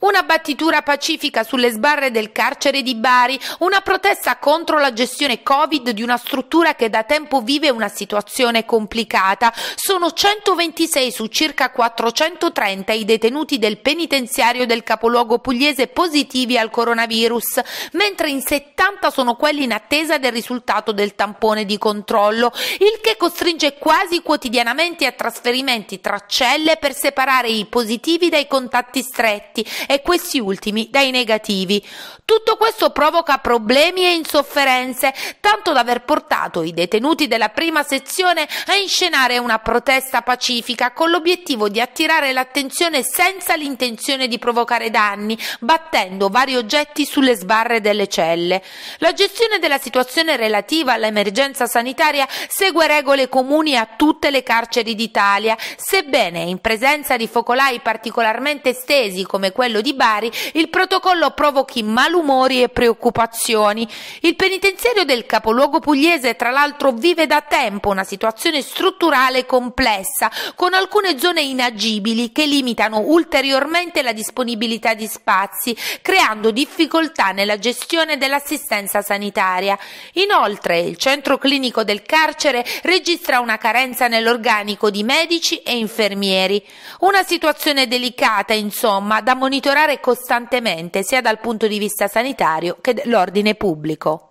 Una battitura pacifica sulle sbarre del carcere di Bari, una protesta contro la gestione Covid di una struttura che da tempo vive una situazione complicata. Sono 126 su circa 430 i detenuti del penitenziario del capoluogo pugliese positivi al coronavirus, mentre in 70 sono quelli in attesa del risultato del tampone di controllo, il che costringe quasi quotidianamente a trasferimenti tra celle per separare i positivi dai contatti stretti e questi ultimi dai negativi. Tutto questo provoca problemi e insofferenze, tanto da aver portato i detenuti della prima sezione a inscenare una protesta pacifica con l'obiettivo di attirare l'attenzione senza l'intenzione di provocare danni, battendo vari oggetti sulle sbarre delle celle. La gestione della situazione relativa all'emergenza sanitaria segue regole comuni a tutte le carceri d'Italia, sebbene in presenza di focolai particolarmente estesi come quello quello di Bari, il protocollo provochi malumori e preoccupazioni. Il penitenziario del capoluogo pugliese, tra l'altro, vive da tempo una situazione strutturale complessa, con alcune zone inagibili che limitano ulteriormente la disponibilità di spazi, creando difficoltà nella gestione dell'assistenza sanitaria. Inoltre, il centro clinico del carcere registra una carenza nell'organico di medici e infermieri. Una situazione delicata, insomma, da monitorare monitorare costantemente sia dal punto di vista sanitario che dell'ordine pubblico.